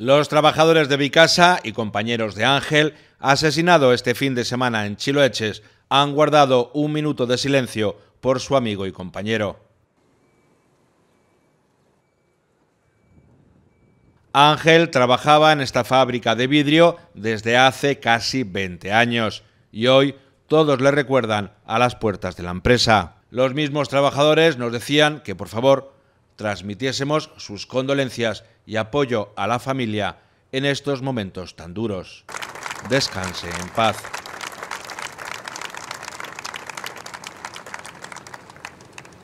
Los trabajadores de Vicasa y compañeros de Ángel, asesinado este fin de semana en Chiloeches, han guardado un minuto de silencio por su amigo y compañero. Ángel trabajaba en esta fábrica de vidrio desde hace casi 20 años y hoy todos le recuerdan a las puertas de la empresa. Los mismos trabajadores nos decían que por favor transmitiésemos sus condolencias y apoyo a la familia en estos momentos tan duros. Descanse en paz.